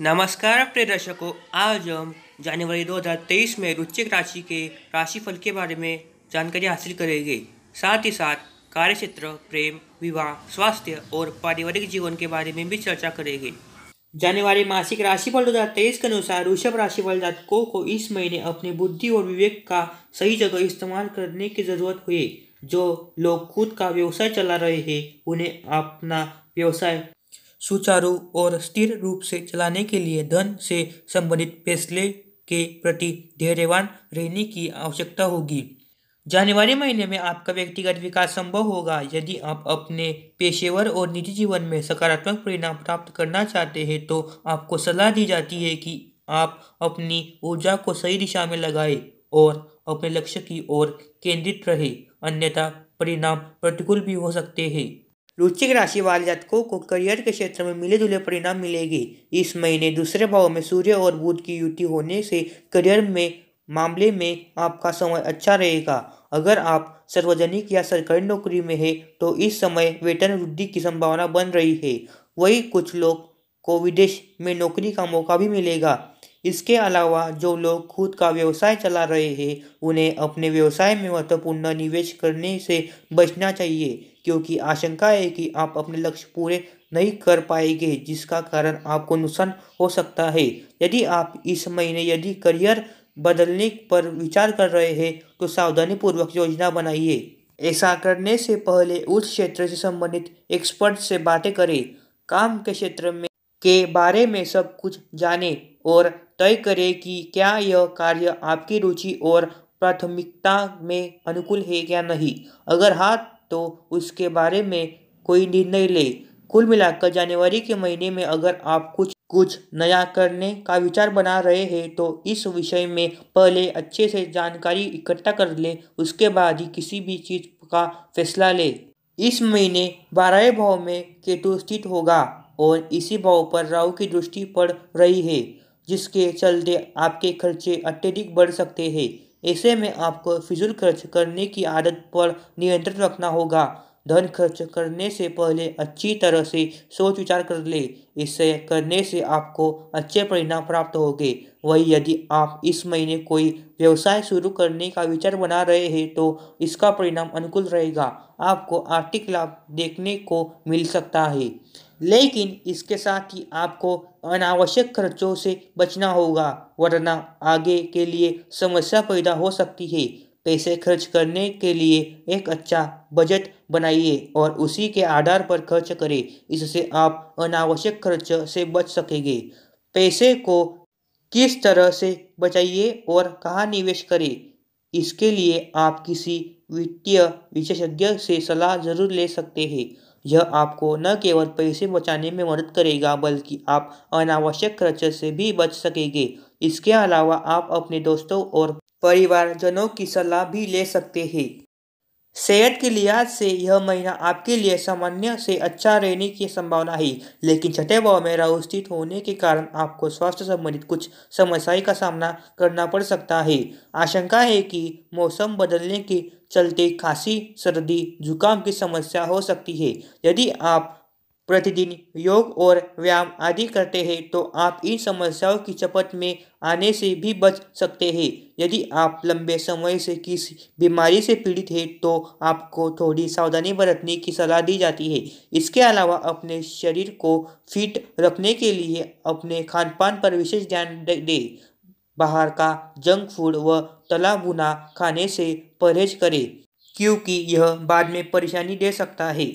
नमस्कार प्रिय दर्शकों आज हम जनवरी 2023 में रुचिक राशि के राशिफल के बारे में जानकारी हासिल करेंगे साथ ही साथ कार्य क्षेत्र प्रेम विवाह स्वास्थ्य और पारिवारिक जीवन के बारे में भी चर्चा करेंगे जनवरी मासिक राशिफल 2023 के अनुसार ऋषभ राशि वाले जातकों को इस महीने अपनी बुद्धि और विवेक का सही जगह इस्तेमाल करने की ज़रूरत हुई जो लोग खुद का व्यवसाय चला रहे हैं उन्हें अपना व्यवसाय सुचारू और स्थिर रूप से चलाने के लिए धन से संबंधित फैसले के प्रति धैर्यवान रहने की आवश्यकता होगी जनवरी महीने में आपका व्यक्तिगत विकास संभव होगा यदि आप अपने पेशेवर और निजी जीवन में सकारात्मक परिणाम प्राप्त करना चाहते हैं तो आपको सलाह दी जाती है कि आप अपनी ऊर्जा को सही दिशा में लगाएं और अपने लक्ष्य की ओर केंद्रित रहें अन्यथा परिणाम प्रतिकूल भी हो सकते हैं रुचिक राशि वाले जातकों को करियर के क्षेत्र में मिले जुले परिणाम मिलेगी इस महीने दूसरे भाव में सूर्य और बुध की युति होने से करियर में मामले में आपका समय अच्छा रहेगा अगर आप सार्वजनिक या सरकारी नौकरी में है तो इस समय वेतन वृद्धि की संभावना बन रही है वही कुछ लोग को विदेश में नौकरी का मौका भी मिलेगा इसके अलावा जो लोग खुद का व्यवसाय चला रहे हैं उन्हें अपने व्यवसाय में महत्वपूर्ण निवेश करने से बचना चाहिए क्योंकि आशंका है कि आप अपने लक्ष्य पूरे नहीं कर पाएंगे जिसका कारण आपको नुकसान हो सकता है यदि आप इस महीने यदि करियर बदलने पर विचार कर रहे हैं तो सावधानीपूर्वक योजना बनाइए ऐसा करने से पहले उस क्षेत्र से संबंधित एक्सपर्ट से बातें करें काम के क्षेत्र में के बारे में सब कुछ जाने और तय करें कि क्या यह कार्य आपकी रुचि और प्राथमिकता में अनुकूल है या नहीं अगर हाँ तो उसके बारे में कोई निर्णय ले कुल मिलाकर जनवरी के महीने में अगर आप कुछ कुछ नया करने का विचार बना रहे हैं तो इस विषय में पहले अच्छे से जानकारी इकट्ठा कर ले उसके बाद ही किसी भी चीज़ का फैसला ले इस महीने बारहवें भाव में केतु स्थित होगा और इसी भाव पर राहु की दृष्टि पड़ रही है जिसके चलते आपके खर्चे अत्यधिक बढ़ सकते हैं ऐसे में आपको फिजूल खर्च करने की आदत पर नियंत्रण रखना होगा धन खर्च करने से पहले अच्छी तरह से सोच विचार कर ले इससे करने से आपको अच्छे परिणाम प्राप्त होंगे वही यदि आप इस महीने कोई व्यवसाय शुरू करने का विचार बना रहे हैं तो इसका परिणाम अनुकूल रहेगा आपको आर्थिक लाभ देखने को मिल सकता है लेकिन इसके साथ ही आपको अनावश्यक खर्चों से बचना होगा वरना आगे के लिए समस्या पैदा हो सकती है पैसे खर्च करने के लिए एक अच्छा बजट बनाइए और उसी के आधार पर खर्च करें इससे आप अनावश्यक खर्च से बच सकेंगे पैसे को किस तरह से बचाइए और कहाँ निवेश करें इसके लिए आप किसी वित्तीय विशेषज्ञ से सलाह जरूर ले सकते हैं यह आपको न केवल पैसे बचाने में मदद करेगा बल्कि आप अनावश्यक खर्च से भी बच सकेंगे इसके अलावा आप अपने दोस्तों और परिवारजनों की सलाह भी ले सकते हैं सेहत के लिहाज से यह महीना आपके लिए सामान्य से अच्छा रहने की संभावना है लेकिन छठे भाव में राहु स्थित होने के कारण आपको स्वास्थ्य संबंधित कुछ समस्याएं का सामना करना पड़ सकता है आशंका है कि मौसम बदलने के चलते खांसी सर्दी जुकाम की समस्या हो सकती है यदि आप प्रतिदिन योग और व्यायाम आदि करते हैं तो आप इन समस्याओं की चपत में आने से भी बच सकते हैं यदि आप लंबे समय से किसी बीमारी से पीड़ित हैं तो आपको थोड़ी सावधानी बरतने की सलाह दी जाती है इसके अलावा अपने शरीर को फिट रखने के लिए अपने खान पान पर विशेष ध्यान दें बाहर का जंक फूड व तला भुना खाने से परहेज करें क्योंकि यह बाद में परेशानी दे सकता है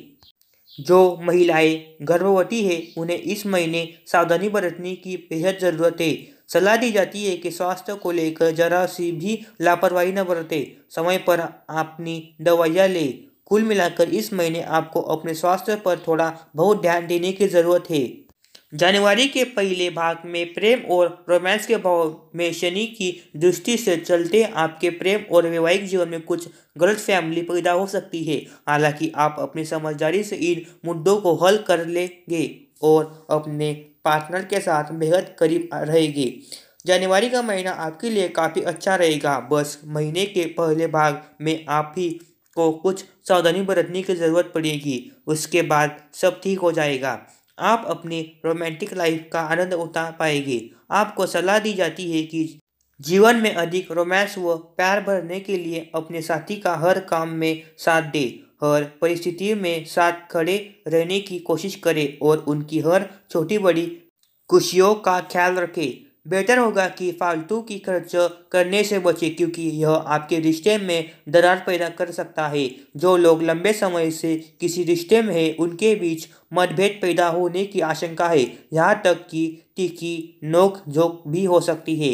जो महिलाएं गर्भवती है उन्हें इस महीने सावधानी बरतने की बेहद ज़रूरत है सलाह दी जाती है कि स्वास्थ्य को लेकर जरा सी भी लापरवाही न बरतें समय पर अपनी दवाइयाँ लें कुल मिलाकर इस महीने आपको अपने स्वास्थ्य पर थोड़ा बहुत ध्यान देने की ज़रूरत है जनवरी के पहले भाग में प्रेम और रोमांस के भाव में शनि की दृष्टि से चलते आपके प्रेम और वैवाहिक जीवन में कुछ गलत फैमिली पैदा हो सकती है हालांकि आप अपनी समझदारी से इन मुद्दों को हल कर लेंगे और अपने पार्टनर के साथ बेहद करीब रहेंगे जनवरी का महीना आपके लिए काफ़ी अच्छा रहेगा बस महीने के पहले भाग में आप ही को कुछ सावधानी बरतने की ज़रूरत पड़ेगी उसके बाद सब ठीक हो जाएगा आप अपने रोमांटिक लाइफ का आनंद उठा पाएंगे आपको सलाह दी जाती है कि जीवन में अधिक रोमांस व प्यार भरने के लिए अपने साथी का हर काम में साथ दे हर परिस्थिति में साथ खड़े रहने की कोशिश करें और उनकी हर छोटी बड़ी खुशियों का ख्याल रखें बेहतर होगा कि फालतू की खर्च करने से बचें क्योंकि यह आपके रिश्ते में दरार पैदा कर सकता है जो लोग लंबे समय से किसी रिश्ते में हैं उनके बीच मतभेद पैदा होने की आशंका है यहाँ तक कि तीखी नोक झोंक भी हो सकती है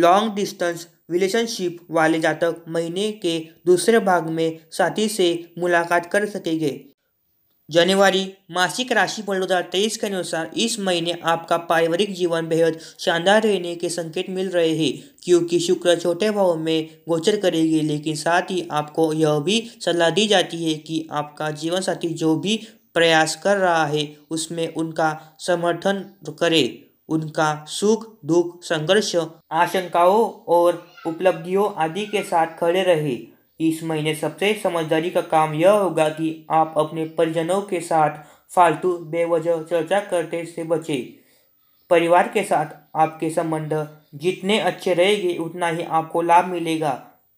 लॉन्ग डिस्टेंस रिलेशनशिप वाले जातक महीने के दूसरे भाग में साथी से मुलाकात कर सकेंगे जनवरी मासिक राशि फल दो हज़ार तेईस के अनुसार इस महीने आपका पारिवारिक जीवन बेहद शानदार रहने के संकेत मिल रहे हैं क्योंकि शुक्र छोटे भाव में गोचर करेगी लेकिन साथ ही आपको यह भी सलाह दी जाती है कि आपका जीवन साथी जो भी प्रयास कर रहा है उसमें उनका समर्थन करें उनका सुख दुख संघर्ष आशंकाओं और उपलब्धियों आदि के साथ खड़े रहे इस महीने सबसे समझदारी का काम यह होगा कि आप अपने परिजनों के साथ फालतू बेवजह चर्चा करते से बचें परिवार के साथ आपके संबंध जितने अच्छे रहेंगे उतना ही आपको लाभ मिलेगा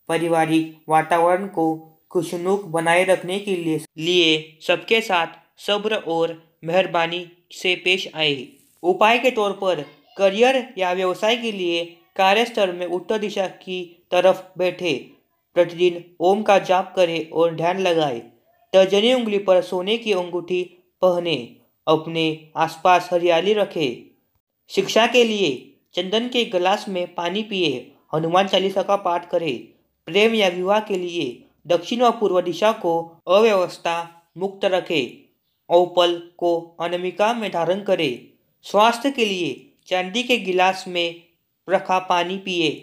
पारिवारिक वातावरण को खुशनुक बनाए रखने के लिए लिए सबके साथ सब्र और मेहरबानी से पेश आए उपाय के तौर पर करियर या व्यवसाय के लिए कार्यस्थल में उत्तर दिशा की तरफ बैठे प्रतिदिन ओम का जाप करें और ध्यान लगाए तर्जनी उंगली पर सोने की अंगूठी पहने अपने आसपास हरियाली रखें शिक्षा के लिए चंदन के गिलास में पानी पिए हनुमान चालीसा का पाठ करें प्रेम या विवाह के लिए दक्षिण और पूर्व दिशा को अव्यवस्था मुक्त रखें औपल को अनमिका में धारण करें स्वास्थ्य के लिए चांदी के गिलास में रखा पानी पिए